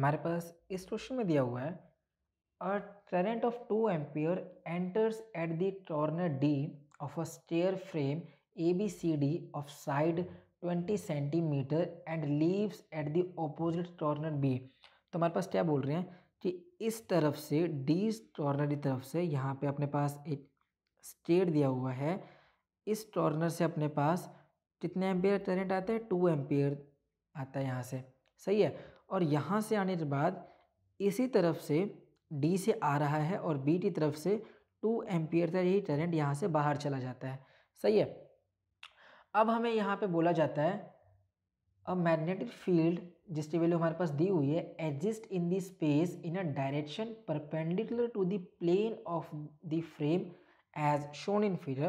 हमारे पास इस क्वेश्चन में दिया हुआ है a current of two ampere enters at the corner D of a square frame A B C D of side twenty centimetre and leaves at the opposite corner B तो हमारे पास क्या बोल रहे हैं कि इस तरफ से डी टॉर्नर की तरफ से यहाँ पे अपने पास एक स्टेट दिया हुआ है इस टॉर्नर से अपने पास कितने एम्पियर करेंट आता है टू एम्पियर आता है यहाँ से सही है और यहाँ से आने के बाद इसी तरफ से डी से आ रहा है और बी की तरफ से टू एम्पियर तक यही करेंट यहाँ से बाहर चला जाता है सही है अब हमें यहाँ पे बोला जाता है अ मैग्नेटिक फील्ड जिसकी वैल्यू हमारे पास दी हुई है exist in the space in a direction perpendicular to the plane of the frame as shown in figure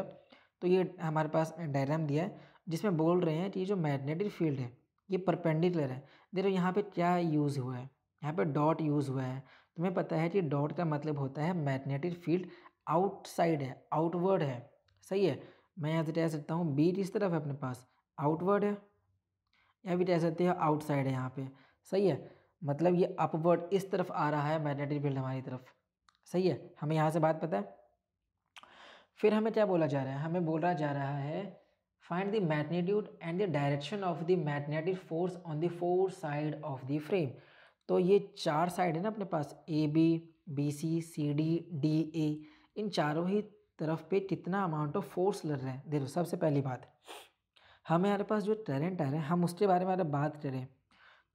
तो ये हमारे पास डायग्राम दिया है जिसमें बोल रहे हैं कि ये जो मैग्नेटिक फील्ड है ये परपेंडिकुलर है देखो यहाँ पे क्या यूज़ हुआ है यहाँ पे डॉट यूज़ हुआ है तुम्हें पता है कि डॉट का मतलब होता है मैग्नेटिक फील्ड आउटसाइड है आउटवर्ड है सही है मैं यहाँ से कह सकता हूँ बीट इस तरफ है अपने पास आउटवर्ड है या भी कह सकते हैं आउटसाइड है यहाँ पे सही है मतलब ये अपवर्ड इस तरफ आ रहा है मैग्नेटिक फील्ड हमारी तरफ सही है हमें यहाँ से बात पता है फिर हमें क्या बोला जा रहा है हमें बोला जा रहा है Find the magnitude and the direction of the magnetic force on the four side of the frame. तो ये चार साइड है ना अपने पास A B B C C D D A इन चारों ही तरफ पे कितना अमाउंट ऑफ फोर्स लग रहे हैं देखो सबसे पहली बात हमें हमारे पास जो टैलेंट आ रहे है हम उसके बारे में अगर बात करें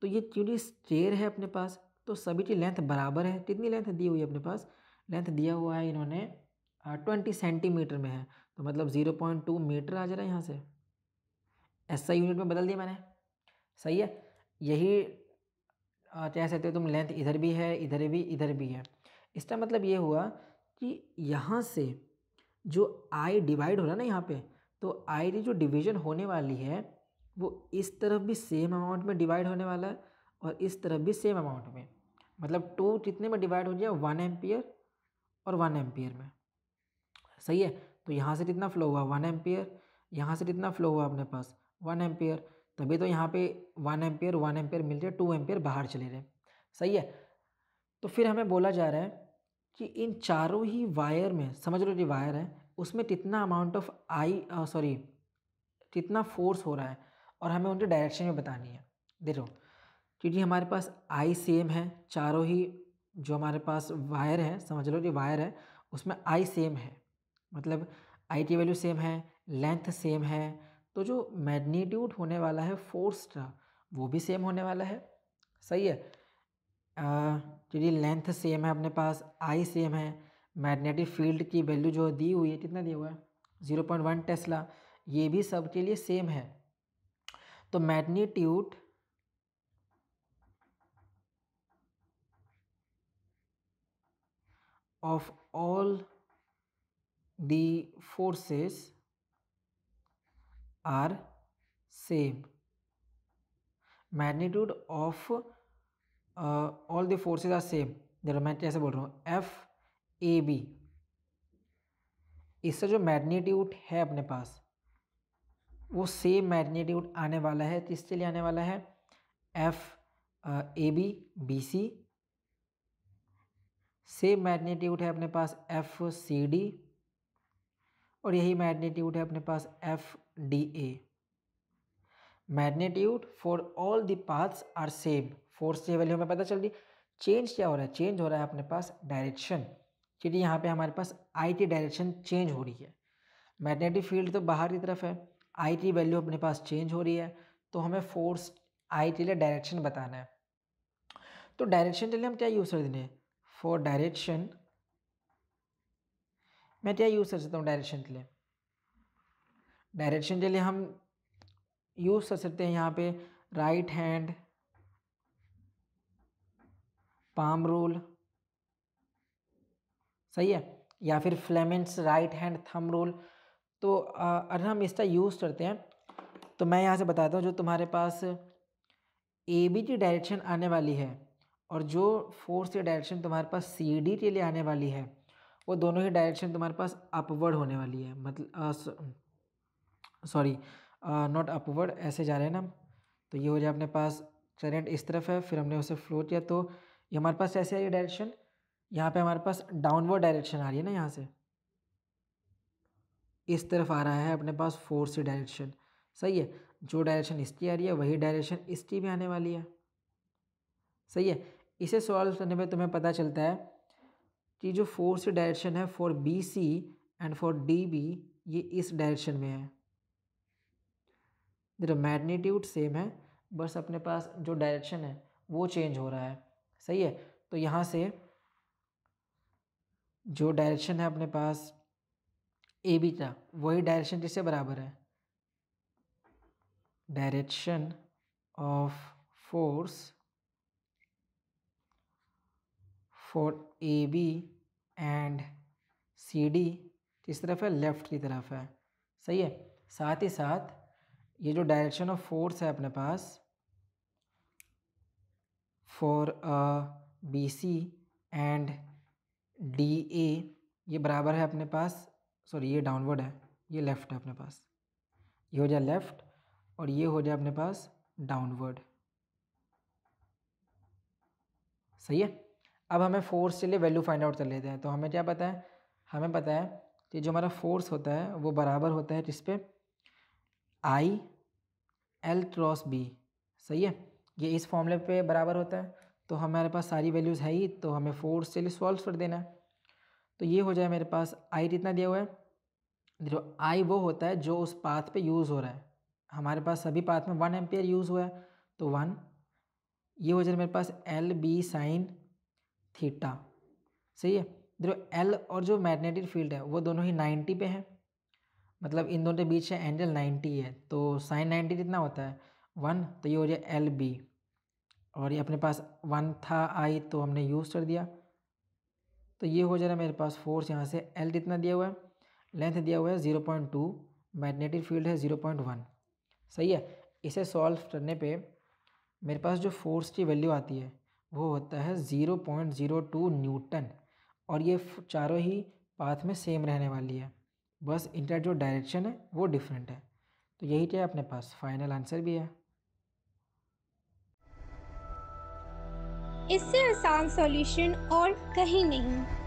तो ये क्योंकि स्टेयर है अपने पास तो सभी की लेंथ बराबर है कितनी लेंथ दी हुई है अपने पास लेंथ दिया हुआ है इन्होंने हाँ, ट्वेंटी सेंटीमीटर में है तो मतलब ज़ीरो पॉइंट टू मीटर आ जा रहा है यहाँ से एस यूनिट में बदल दिया मैंने सही है यही कह सकते हो तुम लेंथ इधर भी है इधर भी इधर भी है इसका मतलब ये हुआ कि यहाँ से जो आई डिवाइड हो रहा है ना यहाँ पे तो आई की जो डिवीजन होने वाली है वो इस तरफ भी सेम अमाउंट में डिवाइड होने वाला है और इस तरफ भी सेम अमाउंट में मतलब टू कितने में डिवाइड हो गया वन एम्पियर और वन एम्पियर में सही है तो यहाँ से कितना फ्लो हुआ वन एम्पियर यहाँ से कितना फ्लो हुआ अपने पास वन एम्पियर तभी तो यहाँ पे वन एम्पियर वन एम्पियर मिल रहे टू एम्पियर बाहर चले रहे सही है तो फिर हमें बोला जा रहा है कि इन चारों ही वायर में समझ लो जो वायर है उसमें कितना अमाउंट ऑफ आई सॉरी कितना फोर्स हो रहा है और हमें उनके डायरेक्शन में बतानी है देखो क्योंकि हमारे पास आई सेम है चारों ही जो हमारे पास वायर है समझ लो जो वायर है उसमें आई सेम है मतलब आई की वैल्यू सेम है लेंथ सेम है तो जो मैग्नीट्यूड होने वाला है फोर्स का वो भी सेम होने वाला है सही है यदि लेंथ सेम है अपने पास आई सेम है मैग्नेटिक फील्ड की वैल्यू जो दी हुई है कितना दिया हुआ है ज़ीरो पॉइंट वन टेस्ला ये भी सबके लिए सेम है तो magnitude of all the forces are same magnitude of uh, all the forces are same जरा मैं कैसे बोल रहा हूँ एफ ए बी इससे जो मैग्नीट्यूड है अपने पास वो सेम मैग्नीट्यूड आने वाला है तो इसके लिए आने वाला है F A B B C same magnitude है अपने पास एफ सी डी और यही मैग्नीट्यूड है अपने पास F D A magnitude for all the paths are same force की वैल्यू हमें पता चल रही चेंज क्या हो रहा है चेंज हो रहा है अपने पास डायरेक्शन क्योंकि यहाँ पे हमारे पास आई टी डायरेक्शन चेंज हो रही है मैग्नेटिक फील्ड तो बाहर की तरफ है आई टी वैल्यू अपने पास चेंज हो रही है तो हमें फोर्स आई टी डायरेक्शन बताना है तो डायरेक्शन के लिए हम क्या यूज़ कर देंगे फॉर डायरेक्शन मैं क्या तो यूज़ कर सकता हूँ डायरेक्शन के लिए डायरेक्शन के लिए हम यूज़ कर सकते हैं यहाँ पे राइट हैंड पाम रोल सही है या फिर Fleming's right hand thumb rule तो अगर हम इसका यूज़ करते हैं तो मैं यहाँ से बताता हूँ जो तुम्हारे पास ए बी की डायरेक्शन आने वाली है और जो फोर्स की डायरेक्शन तुम्हारे पास सी डी के लिए आने वाली है वो दोनों ही डायरेक्शन तुम्हारे पास अपवर्ड होने वाली है मतलब सॉरी नॉट अपवर्ड ऐसे जा रहे हैं ना तो ये हो जाए अपने पास करेंट इस तरफ है फिर हमने उसे फ्लो किया तो ये हमारे पास ऐसे है डायरेक्शन यहाँ पे हमारे पास डाउनवर्ड डायरेक्शन आ रही है ना यहाँ से इस तरफ आ रहा है अपने पास फोर्स डायरेक्शन सही है जो डायरेक्शन इसकी आ रही है वही डायरेक्शन इसकी भी आने वाली है सही है इसे सॉल्व करने पे तुम्हें पता चलता है कि जो फोर्स डायरेक्शन है for B C and for D B ये इस डायरेक्शन में है देखो मैग्नीट्यूड सेम है बस अपने पास जो डायरेक्शन है वो चेंज हो रहा है सही है तो यहाँ से जो डायरेक्शन है अपने पास ए बी का वही डायरेक्शन जिससे बराबर है direction of force for A B and C D किस तरफ है लेफ़्ट की तरफ है सही है साथ ही साथ ये जो डायरेक्शन ऑफ फोर्स है अपने पास for B C and D A ये बराबर है अपने पास सॉरी ये डाउनवर्ड है ये लेफ़्ट है अपने पास ये हो जाए लेफ़्ट और ये हो जाए अपने पास डाउनवर्ड सही है अब हमें फोर्स के लिए वैल्यू फाइंड आउट कर लेते हैं तो हमें क्या पता है हमें पता है कि जो हमारा फोर्स होता है वो बराबर होता है किस पर आई एल क्रॉस बी सही है ये इस फॉर्मूले पे बराबर होता है तो हमारे पास सारी वैल्यूज़ है ही तो हमें फोर्स के लिए सॉल्व कर देना है तो ये हो जाए मेरे पास आई कितना दिया हुआ है देखो आई वो होता है जो उस पाथ पे यूज़ हो रहा है हमारे पास सभी पाथ में वन एम्पेयर यूज़ हुआ है तो वन ये हो जाए मेरे पास एल बी साइन थीटा सही है देखो एल और जो मैग्नेटिक फील्ड है वो दोनों ही नाइन्टी पे है मतलब इन दोनों के बीच है एंगल नाइन्टी है तो साइन नाइन्टी कितना होता है वन तो ये हो जाए एल बी और ये अपने पास वन था आई तो हमने यूज़ कर दिया तो ये हो जाएगा मेरे पास फोर्स यहाँ से एल कितना दिया हुआ है लेंथ दिया हुआ है zero point two magnetic field है ज़ीरो पॉइंट वन सही है इसे सॉल्व करने पे मेरे पास जो फोर्स की वैल्यू आती है वो होता है zero point zero two newton और ये चारों ही पाथ में सेम रहने वाली है बस इनका जो डायरेक्शन है वो डिफरेंट है तो यही क्या तो अपने पास फाइनल आंसर भी है इससे आसान सॉल्यूशन और कहीं नहीं